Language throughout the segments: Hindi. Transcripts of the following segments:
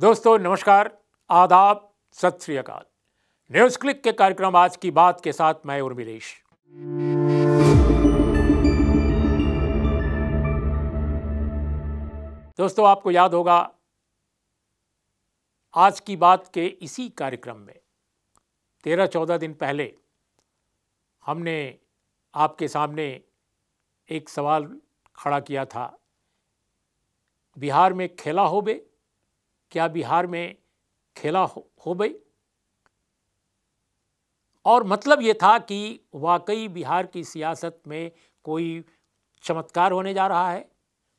दोस्तों नमस्कार आदाब सत श्री अकाल न्यूज क्लिक के कार्यक्रम आज की बात के साथ मैं उर्मिलेश दोस्तों आपको याद होगा आज की बात के इसी कार्यक्रम में तेरह चौदह दिन पहले हमने आपके सामने एक सवाल खड़ा किया था बिहार में खेला हो बे क्या बिहार में खेला हो, हो गई और मतलब ये था कि वाकई बिहार की सियासत में कोई चमत्कार होने जा रहा है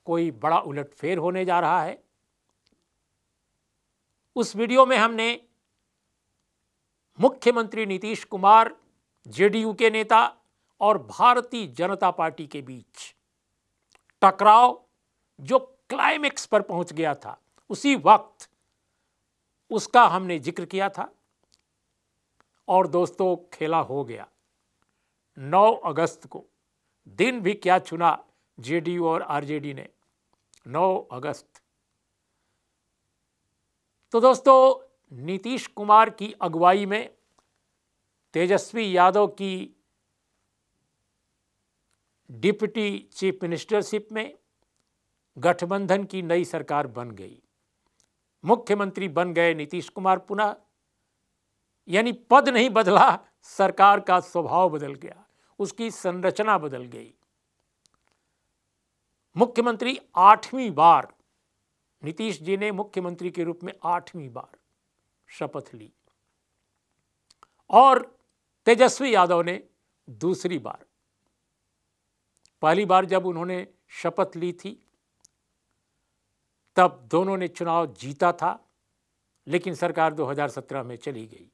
कोई बड़ा उलटफेर होने जा रहा है उस वीडियो में हमने मुख्यमंत्री नीतीश कुमार जेडीयू के नेता और भारतीय जनता पार्टी के बीच टकराव जो क्लाइमेक्स पर पहुंच गया था उसी वक्त उसका हमने जिक्र किया था और दोस्तों खेला हो गया 9 अगस्त को दिन भी क्या चुना जेडीयू और आरजेडी ने 9 अगस्त तो दोस्तों नीतीश कुमार की अगुवाई में तेजस्वी यादव की डिप्टी चीफ मिनिस्टरशिप में गठबंधन की नई सरकार बन गई मुख्यमंत्री बन गए नीतीश कुमार पुनः यानी पद नहीं बदला सरकार का स्वभाव बदल गया उसकी संरचना बदल गई मुख्यमंत्री आठवीं बार नीतीश जी ने मुख्यमंत्री के रूप में आठवीं बार शपथ ली और तेजस्वी यादव ने दूसरी बार पहली बार जब उन्होंने शपथ ली थी तब दोनों ने चुनाव जीता था लेकिन सरकार 2017 में चली गई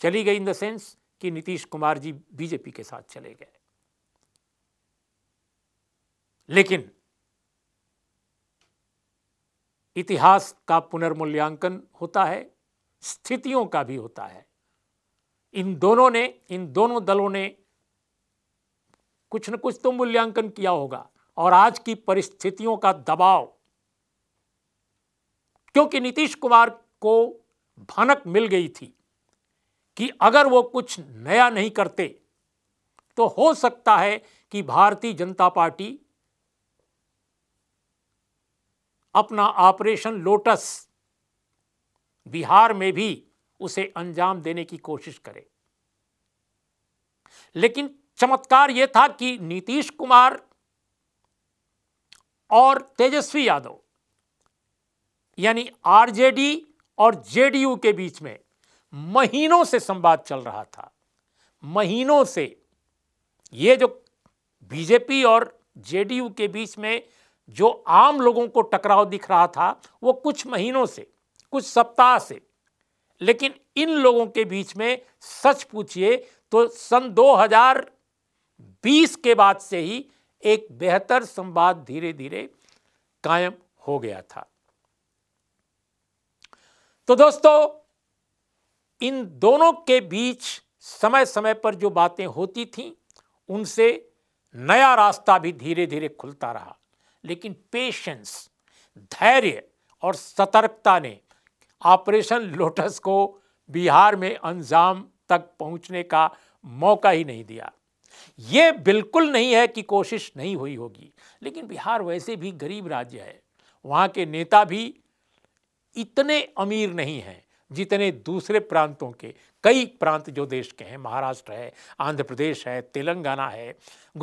चली गई इन द सेंस कि नीतीश कुमार जी बीजेपी के साथ चले गए लेकिन इतिहास का पुनर्मूल्यांकन होता है स्थितियों का भी होता है इन दोनों ने इन दोनों दलों ने कुछ न कुछ तो मूल्यांकन किया होगा और आज की परिस्थितियों का दबाव क्योंकि नीतीश कुमार को भनक मिल गई थी कि अगर वो कुछ नया नहीं करते तो हो सकता है कि भारतीय जनता पार्टी अपना ऑपरेशन लोटस बिहार में भी उसे अंजाम देने की कोशिश करे लेकिन चमत्कार यह था कि नीतीश कुमार और तेजस्वी यादव यानी आरजेडी और जेडीयू के बीच में महीनों से संवाद चल रहा था महीनों से ये जो बीजेपी और जेडीयू के बीच में जो आम लोगों को टकराव दिख रहा था वो कुछ महीनों से कुछ सप्ताह से लेकिन इन लोगों के बीच में सच पूछिए तो सन 2020 के बाद से ही एक बेहतर संवाद धीरे धीरे कायम हो गया था तो दोस्तों इन दोनों के बीच समय समय पर जो बातें होती थीं उनसे नया रास्ता भी धीरे धीरे खुलता रहा लेकिन पेशेंस धैर्य और सतर्कता ने ऑपरेशन लोटस को बिहार में अंजाम तक पहुंचने का मौका ही नहीं दिया ये बिल्कुल नहीं है कि कोशिश नहीं हुई होगी लेकिन बिहार वैसे भी गरीब राज्य है वहाँ के नेता भी इतने अमीर नहीं हैं जितने दूसरे प्रांतों के कई प्रांत जो देश के हैं महाराष्ट्र है आंध्र प्रदेश है तेलंगाना है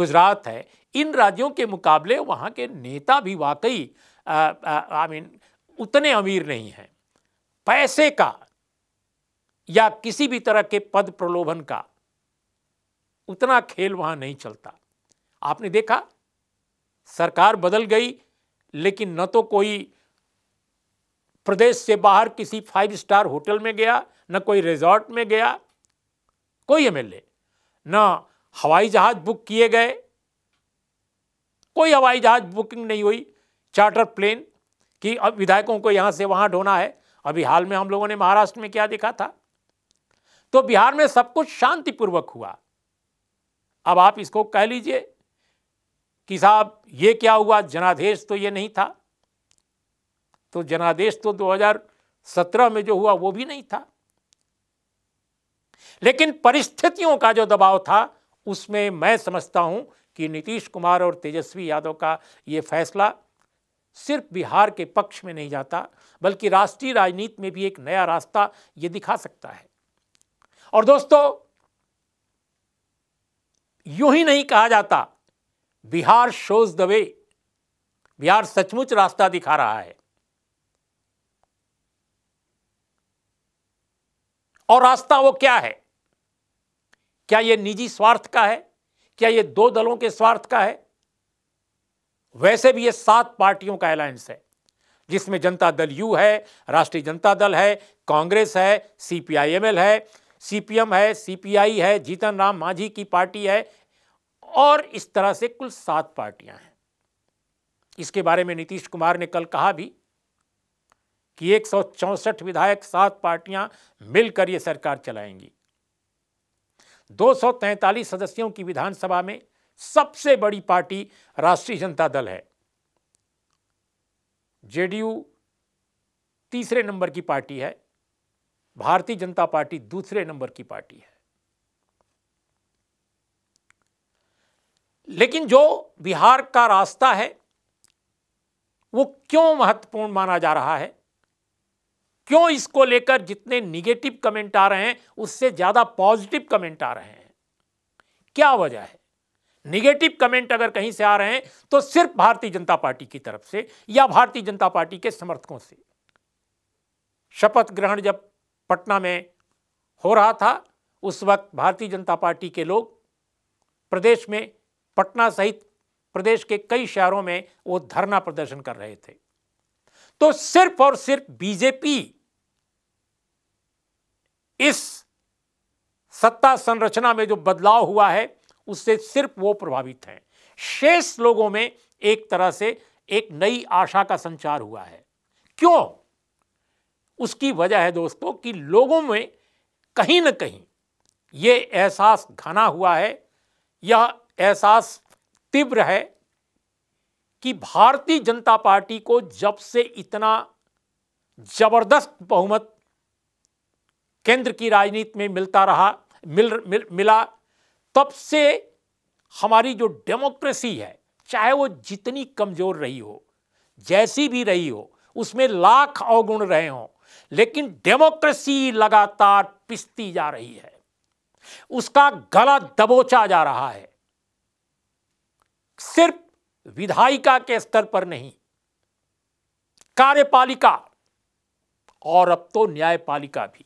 गुजरात है इन राज्यों के मुकाबले वहाँ के नेता भी वाकई आई मीन उतने अमीर नहीं हैं पैसे का या किसी भी तरह के पद प्रलोभन का उतना खेल वहाँ नहीं चलता आपने देखा सरकार बदल गई लेकिन न तो कोई प्रदेश से बाहर किसी फाइव स्टार होटल में गया न कोई रिजॉर्ट में गया कोई एमएलए न हवाई जहाज बुक किए गए कोई हवाई जहाज बुकिंग नहीं हुई चार्टर प्लेन कि अब विधायकों को यहां से वहां ढोना है अभी हाल में हम लोगों ने महाराष्ट्र में क्या देखा था तो बिहार में सब कुछ शांतिपूर्वक हुआ अब आप इसको कह लीजिए कि साहब ये क्या हुआ जनादेश तो ये नहीं था तो जनादेश तो 2017 में जो हुआ वो भी नहीं था लेकिन परिस्थितियों का जो दबाव था उसमें मैं समझता हूं कि नीतीश कुमार और तेजस्वी यादव का ये फैसला सिर्फ बिहार के पक्ष में नहीं जाता बल्कि राष्ट्रीय राजनीति में भी एक नया रास्ता ये दिखा सकता है और दोस्तों यूं ही नहीं कहा जाता Bihar shows the way Bihar सचमुच रास्ता दिखा रहा है और रास्ता वो क्या है क्या ये निजी स्वार्थ का है क्या ये दो दलों के स्वार्थ का है वैसे भी ये सात पार्टियों का अलायंस है जिसमें जनता दल यू है राष्ट्रीय जनता दल है कांग्रेस है सीपीआईएमएल है सीपीएम है सीपीआई है जीतन राम मांझी की पार्टी है और इस तरह से कुल सात पार्टियां हैं इसके बारे में नीतीश कुमार ने कल कहा भी कि एक विधायक सात पार्टियां मिलकर ये सरकार चलाएंगी 243 सदस्यों की विधानसभा में सबसे बड़ी पार्टी राष्ट्रीय जनता दल है जेडीयू तीसरे नंबर की पार्टी है भारतीय जनता पार्टी दूसरे नंबर की पार्टी है लेकिन जो बिहार का रास्ता है वो क्यों महत्वपूर्ण माना जा रहा है क्यों इसको लेकर जितने निगेटिव कमेंट आ रहे हैं उससे ज़्यादा पॉजिटिव कमेंट आ रहे हैं क्या वजह है निगेटिव कमेंट अगर कहीं से आ रहे हैं तो सिर्फ भारतीय जनता पार्टी की तरफ से या भारतीय जनता पार्टी के समर्थकों से शपथ ग्रहण जब पटना में हो रहा था उस वक्त भारतीय जनता पार्टी के लोग प्रदेश में पटना सहित प्रदेश के कई शहरों में वो धरना प्रदर्शन कर रहे थे तो सिर्फ और सिर्फ बीजेपी इस सत्ता संरचना में जो बदलाव हुआ है उससे सिर्फ वो प्रभावित हैं शेष लोगों में एक तरह से एक नई आशा का संचार हुआ है क्यों उसकी वजह है दोस्तों कि लोगों में कहीं ना कहीं यह एहसास घना हुआ है यह एहसास तीव्र है कि भारतीय जनता पार्टी को जब से इतना जबरदस्त बहुमत केंद्र की राजनीति में मिलता रहा मिल, मिल मिला तब से हमारी जो डेमोक्रेसी है चाहे वो जितनी कमज़ोर रही हो जैसी भी रही हो उसमें लाख अवगुण रहे हों लेकिन डेमोक्रेसी लगातार पिसती जा रही है उसका गला दबोचा जा रहा है सिर्फ विधायिका के स्तर पर नहीं कार्यपालिका और अब तो न्यायपालिका भी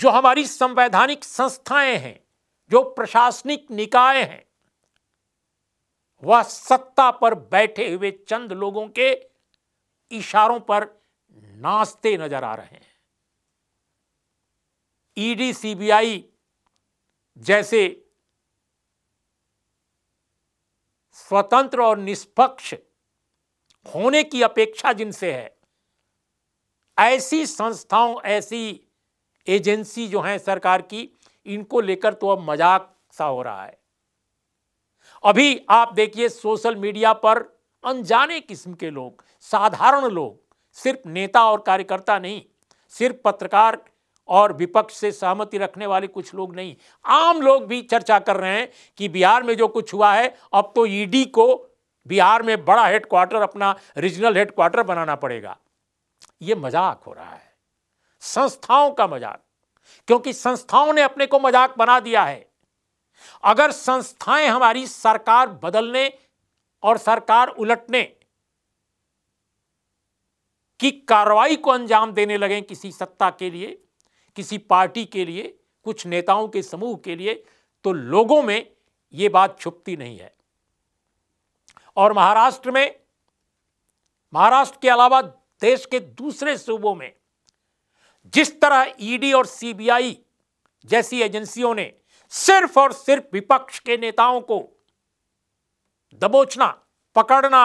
जो हमारी संवैधानिक संस्थाएं हैं जो प्रशासनिक निकाय हैं वह सत्ता पर बैठे हुए चंद लोगों के इशारों पर नाचते नजर आ रहे हैं ईडी सीबीआई जैसे स्वतंत्र और निष्पक्ष होने की अपेक्षा जिनसे है ऐसी संस्थाओं ऐसी एजेंसी जो हैं सरकार की इनको लेकर तो अब मजाक सा हो रहा है अभी आप देखिए सोशल मीडिया पर अनजाने किस्म के लोग साधारण लोग सिर्फ नेता और कार्यकर्ता नहीं सिर्फ पत्रकार और विपक्ष से सहमति रखने वाले कुछ लोग नहीं आम लोग भी चर्चा कर रहे हैं कि बिहार में जो कुछ हुआ है अब तो ईडी को बिहार में बड़ा हेडक्वार्टर अपना रीजनल हेडक्वार्टर बनाना पड़ेगा ये मजाक हो रहा है संस्थाओं का मजाक क्योंकि संस्थाओं ने अपने को मजाक बना दिया है अगर संस्थाएं हमारी सरकार बदलने और सरकार उलटने की कार्रवाई को अंजाम देने लगे किसी सत्ता के लिए किसी पार्टी के लिए कुछ नेताओं के समूह के लिए तो लोगों में ये बात छुपती नहीं है और महाराष्ट्र में महाराष्ट्र के अलावा देश के दूसरे सूबों में जिस तरह ईडी e और सीबीआई जैसी एजेंसियों ने सिर्फ और सिर्फ विपक्ष के नेताओं को दबोचना पकड़ना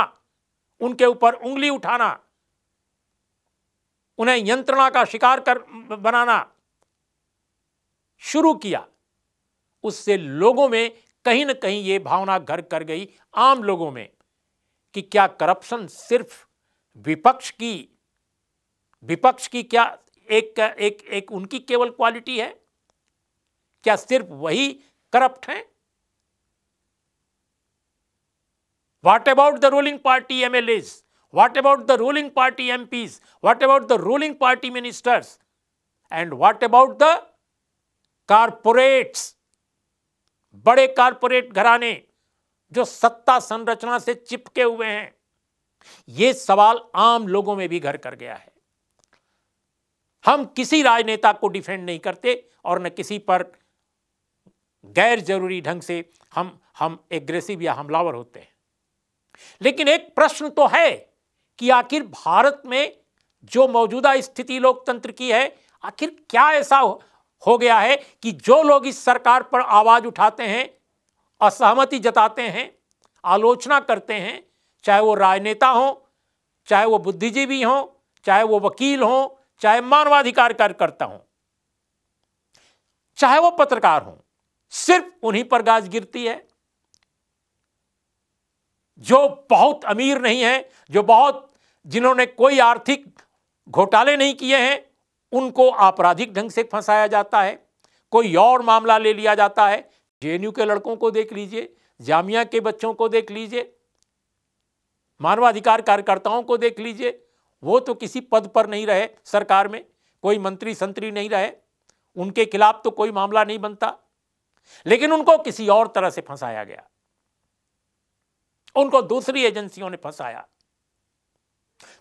उनके ऊपर उंगली उठाना उन्हें यंत्रणा का शिकार कर बनाना शुरू किया उससे लोगों में कहीं ना कहीं ये भावना घर कर गई आम लोगों में कि क्या करप्शन सिर्फ विपक्ष की विपक्ष की क्या एक एक एक उनकी केवल क्वालिटी है क्या सिर्फ वही करप्ट हैं what about the ruling party MLAs what about the ruling party MPs what about the ruling party ministers and what about the corporates बड़े कारपोरेट घराने जो सत्ता संरचना से चिपके हुए हैं यह सवाल आम लोगों में भी घर कर गया है हम किसी राजनेता को डिफेंड नहीं करते और न किसी पर गैर जरूरी ढंग से हम हम एग्रेसिव या हमलावर होते हैं लेकिन एक प्रश्न तो है कि आखिर भारत में जो मौजूदा स्थिति लोकतंत्र की है आखिर क्या ऐसा हो हो गया है कि जो लोग इस सरकार पर आवाज़ उठाते हैं असहमति जताते हैं आलोचना करते हैं चाहे वो राजनेता हों चाहे वो बुद्धिजीवी हों चाहे वो वकील हों चाहे मानवाधिकार कार्यकर्ता हों चाहे वो पत्रकार हों सिर्फ उन्हीं पर गाज गिरती है जो बहुत अमीर नहीं है जो बहुत जिन्होंने कोई आर्थिक घोटाले नहीं किए हैं उनको आपराधिक ढंग से फंसाया जाता है कोई और मामला ले लिया जाता है जेएनयू के लड़कों को देख लीजिए जामिया के बच्चों को देख लीजिए मानवाधिकार कार्यकर्ताओं को देख लीजिए वो तो किसी पद पर नहीं रहे सरकार में कोई मंत्री संतरी नहीं रहे उनके खिलाफ तो कोई मामला नहीं बनता लेकिन उनको किसी और तरह से फंसाया गया उनको दूसरी एजेंसियों ने फंसाया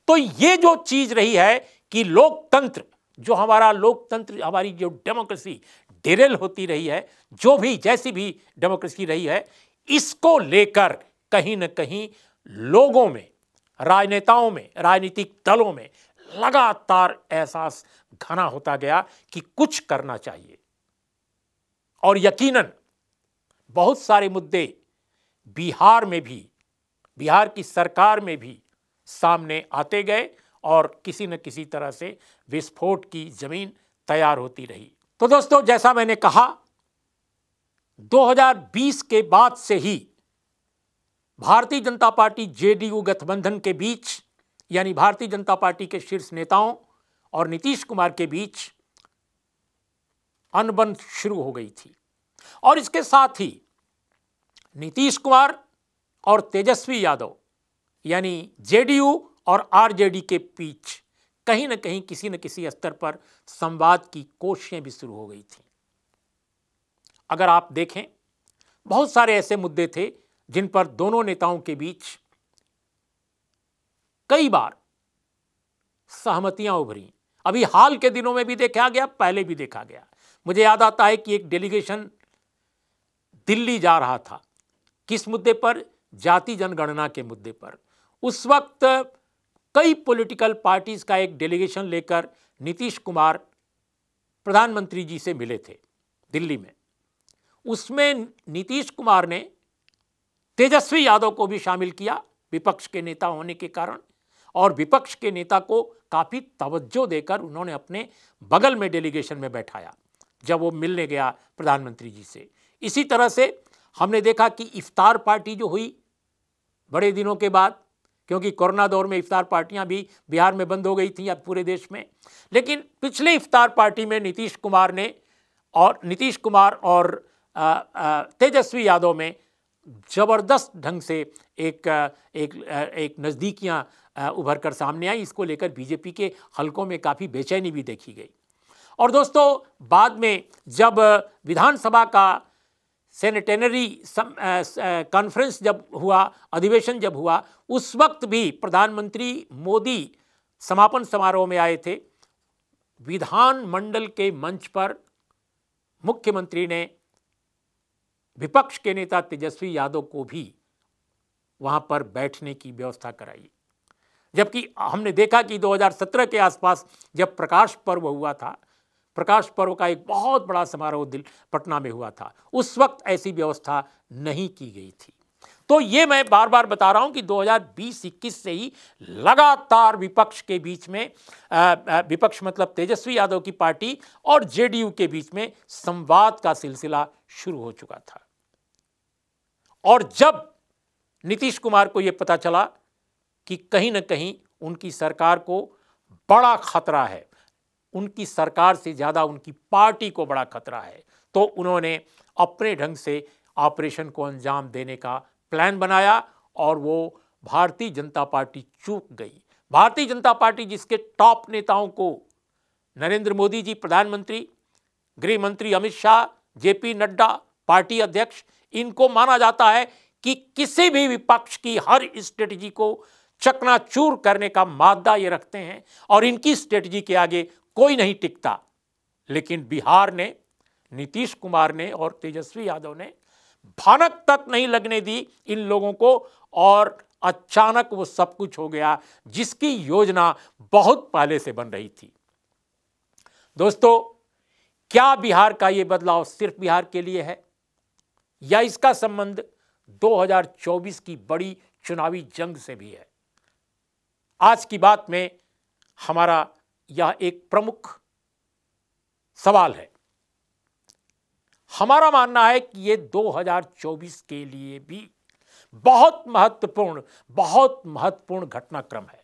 तो ये जो चीज रही है कि लोकतंत्र जो हमारा लोकतंत्र हमारी जो डेमोक्रेसी डेरेल होती रही है जो भी जैसी भी डेमोक्रेसी रही है इसको लेकर कहीं ना कहीं लोगों में राजनेताओं में राजनीतिक दलों में लगातार एहसास घना होता गया कि कुछ करना चाहिए और यकीनन बहुत सारे मुद्दे बिहार में भी बिहार की सरकार में भी सामने आते गए और किसी न किसी तरह से विस्फोट की ज़मीन तैयार होती रही तो दोस्तों जैसा मैंने कहा 2020 के बाद से ही भारतीय जनता पार्टी जेडीयू गठबंधन के बीच यानी भारतीय जनता पार्टी के शीर्ष नेताओं और नीतीश कुमार के बीच अनबन शुरू हो गई थी और इसके साथ ही नीतीश कुमार और तेजस्वी यादव यानी जेडीयू और आरजेडी के बीच कहीं न कहीं किसी न किसी स्तर पर संवाद की कोशिशें भी शुरू हो गई थी अगर आप देखें बहुत सारे ऐसे मुद्दे थे जिन पर दोनों नेताओं के बीच कई बार सहमतियां उभरी अभी हाल के दिनों में भी देखा गया पहले भी देखा गया मुझे याद आता है कि एक डेलीगेशन दिल्ली जा रहा था किस मुद्दे पर जाति जनगणना के मुद्दे पर उस वक्त कई पॉलिटिकल पार्टीज का एक डेलीगेशन लेकर नीतीश कुमार प्रधानमंत्री जी से मिले थे दिल्ली में उसमें नीतीश कुमार ने तेजस्वी यादव को भी शामिल किया विपक्ष के नेता होने के कारण और विपक्ष के नेता को काफ़ी तवज्जो देकर उन्होंने अपने बगल में डेलीगेशन में बैठाया जब वो मिलने गया प्रधानमंत्री जी से इसी तरह से हमने देखा कि इफ्तार पार्टी जो हुई बड़े दिनों के बाद क्योंकि कोरोना दौर में इफ्तार पार्टियां भी बिहार में बंद हो गई थी अब पूरे देश में लेकिन पिछले इफ्तार पार्टी में नीतीश कुमार ने और नीतीश कुमार और तेजस्वी यादव में ज़बरदस्त ढंग से एक एक एक नज़दीकियाँ उभर कर सामने आई इसको लेकर बीजेपी के हलकों में काफ़ी बेचैनी भी देखी गई और दोस्तों बाद में जब विधानसभा का सेनेटेनरी कॉन्फ्रेंस जब हुआ अधिवेशन जब हुआ उस वक्त भी प्रधानमंत्री मोदी समापन समारोह में आए थे विधान मंडल के मंच पर मुख्यमंत्री ने विपक्ष के नेता तेजस्वी यादव को भी वहां पर बैठने की व्यवस्था कराई जबकि हमने देखा कि 2017 के आसपास जब प्रकाश पर्व हुआ था प्रकाश पर्व का एक बहुत बड़ा समारोह दिल पटना में हुआ था उस वक्त ऐसी व्यवस्था नहीं की गई थी तो ये मैं बार बार बता रहा हूं कि 2020-21 से ही लगातार विपक्ष के बीच में विपक्ष मतलब तेजस्वी यादव की पार्टी और जेडीयू के बीच में संवाद का सिलसिला शुरू हो चुका था और जब नीतीश कुमार को यह पता चला कि कहीं ना कहीं उनकी सरकार को बड़ा खतरा है उनकी सरकार से ज़्यादा उनकी पार्टी को बड़ा खतरा है तो उन्होंने अपने ढंग से ऑपरेशन को अंजाम देने का प्लान बनाया और वो भारतीय जनता पार्टी चूक गई भारतीय जनता पार्टी जिसके टॉप नेताओं को नरेंद्र मोदी जी प्रधानमंत्री गृह मंत्री अमित शाह जेपी नड्डा पार्टी अध्यक्ष इनको माना जाता है कि किसी भी विपक्ष की हर स्ट्रेटजी को चकनाचूर करने का मादा ये रखते हैं और इनकी स्ट्रेटजी के आगे कोई नहीं टिकता लेकिन बिहार ने नीतीश कुमार ने और तेजस्वी यादव ने भनक तक नहीं लगने दी इन लोगों को और अचानक वो सब कुछ हो गया जिसकी योजना बहुत पहले से बन रही थी दोस्तों क्या बिहार का ये बदलाव सिर्फ बिहार के लिए है या इसका संबंध 2024 की बड़ी चुनावी जंग से भी है आज की बात में हमारा यह एक प्रमुख सवाल है हमारा मानना है कि ये 2024 के लिए भी बहुत महत्वपूर्ण बहुत महत्वपूर्ण घटनाक्रम है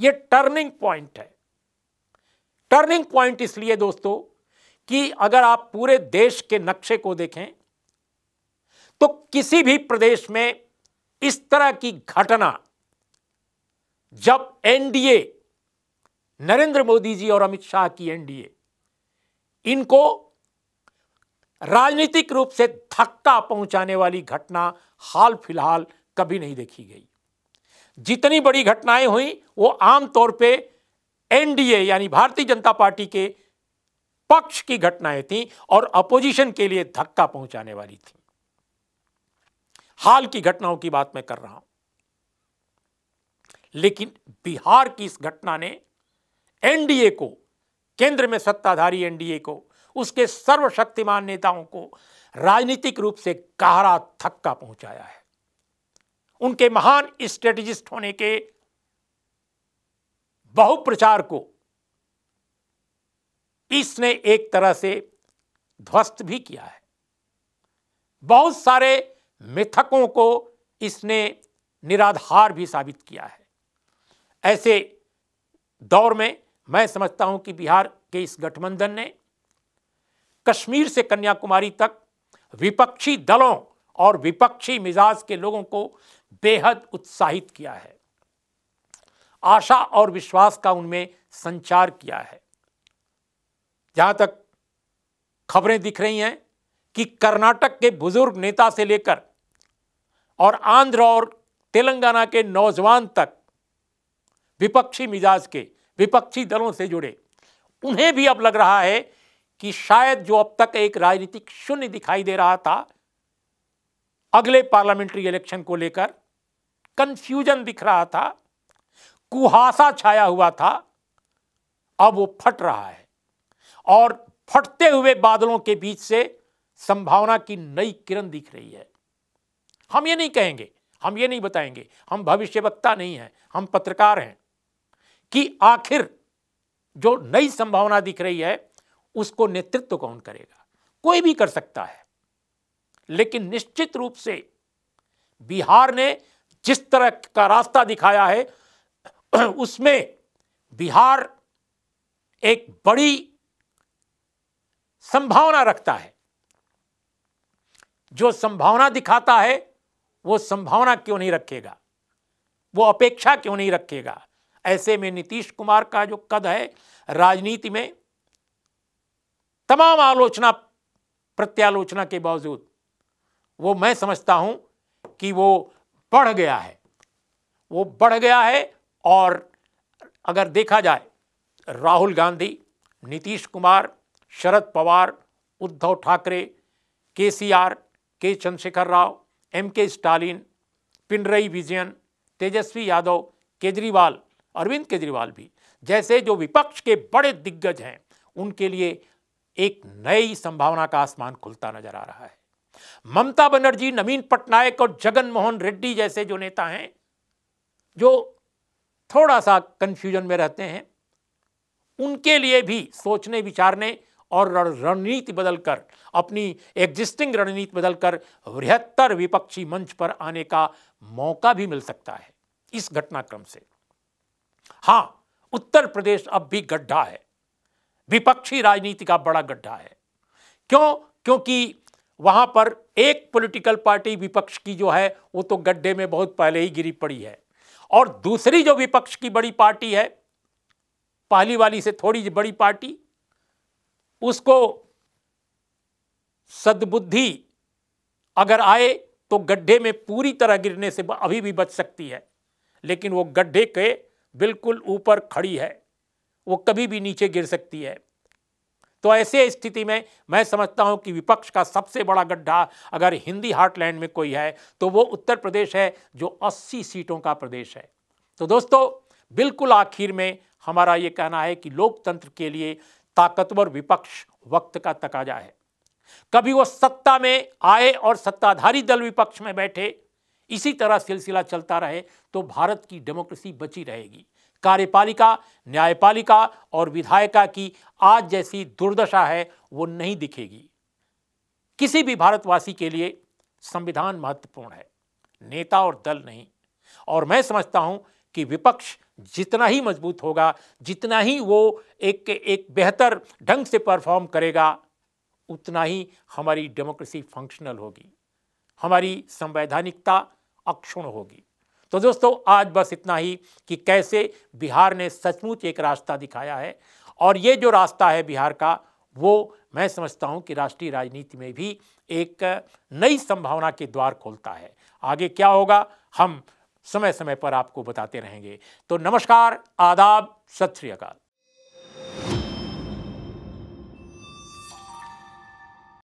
ये टर्निंग पॉइंट है टर्निंग पॉइंट इसलिए दोस्तों कि अगर आप पूरे देश के नक्शे को देखें तो किसी भी प्रदेश में इस तरह की घटना जब एनडीए नरेंद्र मोदी जी और अमित शाह की एनडीए इनको राजनीतिक रूप से धक्का पहुंचाने वाली घटना हाल फिलहाल कभी नहीं देखी गई जितनी बड़ी घटनाएं हुई वो आमतौर पे एनडीए यानी भारतीय जनता पार्टी के पक्ष की घटनाएं थी और अपोजिशन के लिए धक्का पहुंचाने वाली थी हाल की घटनाओं की बात मैं कर रहा हूं लेकिन बिहार की इस घटना ने एनडीए को केंद्र में सत्ताधारी एनडीए को उसके सर्वशक्तिमान नेताओं को राजनीतिक रूप से कहरा थक्का पहुंचाया है उनके महान स्ट्रेटजिस्ट होने के बहुप्रचार को इसने एक तरह से ध्वस्त भी किया है बहुत सारे मिथकों को इसने निराधार भी साबित किया है ऐसे दौर में मैं समझता हूं कि बिहार के इस गठबंधन ने कश्मीर से कन्याकुमारी तक विपक्षी दलों और विपक्षी मिजाज के लोगों को बेहद उत्साहित किया है आशा और विश्वास का उनमें संचार किया है जहां तक खबरें दिख रही हैं कि कर्नाटक के बुजुर्ग नेता से लेकर और आंध्र और तेलंगाना के नौजवान तक विपक्षी मिजाज के विपक्षी दलों से जुड़े उन्हें भी अब लग रहा है कि शायद जो अब तक एक राजनीतिक शून्य दिखाई दे रहा था अगले पार्लियामेंट्री इलेक्शन को लेकर कंफ्यूजन दिख रहा था कुहासा छाया हुआ था अब वो फट रहा है और फटते हुए बादलों के बीच से संभावना की नई किरण दिख रही है हम ये नहीं कहेंगे हम ये नहीं बताएंगे हम भविष्य वक्ता नहीं हैं हम पत्रकार हैं कि आखिर जो नई संभावना दिख रही है उसको नेतृत्व कौन करेगा कोई भी कर सकता है लेकिन निश्चित रूप से बिहार ने जिस तरह का रास्ता दिखाया है उसमें बिहार एक बड़ी संभावना रखता है जो संभावना दिखाता है वो संभावना क्यों नहीं रखेगा वो अपेक्षा क्यों नहीं रखेगा ऐसे में नीतीश कुमार का जो कद है राजनीति में तमाम आलोचना प्रत्यालोचना के बावजूद वो मैं समझता हूं कि वो बढ़ गया है वो बढ़ गया है और अगर देखा जाए राहुल गांधी नीतीश कुमार शरद पवार उद्धव ठाकरे के सी आर के चंद्रशेखर राव एम के स्टालिन पिनरई विजयन तेजस्वी यादव केजरीवाल अरविंद केजरीवाल भी जैसे जो विपक्ष के बड़े दिग्गज हैं उनके लिए एक नई संभावना का आसमान खुलता नजर आ रहा है ममता बनर्जी नवीन पटनायक और जगन मोहन रेड्डी जैसे जो नेता हैं जो थोड़ा सा कंफ्यूजन में रहते हैं उनके लिए भी सोचने विचारने और रणनीति बदलकर अपनी एग्जिस्टिंग रणनीति बदलकर बृहत्तर विपक्षी मंच पर आने का मौका भी मिल सकता है इस घटनाक्रम से हां उत्तर प्रदेश अब भी गड्ढा है विपक्षी राजनीति का बड़ा गड्ढा है क्यों क्योंकि वहां पर एक पॉलिटिकल पार्टी विपक्ष की जो है वो तो गड्ढे में बहुत पहले ही गिरी पड़ी है और दूसरी जो विपक्ष की बड़ी पार्टी है पहली वाली से थोड़ी बड़ी पार्टी उसको सद्बुद्धि अगर आए तो गड्ढे में पूरी तरह गिरने से अभी भी बच सकती है लेकिन वो गड्ढे के बिल्कुल ऊपर खड़ी है वो कभी भी नीचे गिर सकती है तो ऐसे स्थिति में मैं समझता हूं कि विपक्ष का सबसे बड़ा गड्ढा अगर हिंदी हार्टलैंड में कोई है तो वो उत्तर प्रदेश है जो 80 सीटों का प्रदेश है तो दोस्तों बिल्कुल आखिर में हमारा ये कहना है कि लोकतंत्र के लिए ताकतवर विपक्ष वक्त का तकाजा है कभी वो सत्ता में आए और सत्ताधारी दल विपक्ष में बैठे इसी तरह सिलसिला चलता रहे तो भारत की डेमोक्रेसी बची रहेगी कार्यपालिका न्यायपालिका और विधायिका की आज जैसी दुर्दशा है वो नहीं दिखेगी किसी भी भारतवासी के लिए संविधान महत्वपूर्ण है नेता और दल नहीं और मैं समझता हूं कि विपक्ष जितना ही मजबूत होगा जितना ही वो एक एक बेहतर ढंग से परफॉर्म करेगा उतना ही हमारी डेमोक्रेसी फंक्शनल होगी हमारी संवैधानिकता अक्षुण होगी तो दोस्तों आज बस इतना ही कि कैसे बिहार ने सचमुच एक रास्ता दिखाया है और ये जो रास्ता है बिहार का वो मैं समझता हूँ कि राष्ट्रीय राजनीति में भी एक नई संभावना के द्वार खोलता है आगे क्या होगा हम समय समय पर आपको बताते रहेंगे तो नमस्कार आदाब सत श्रीकाल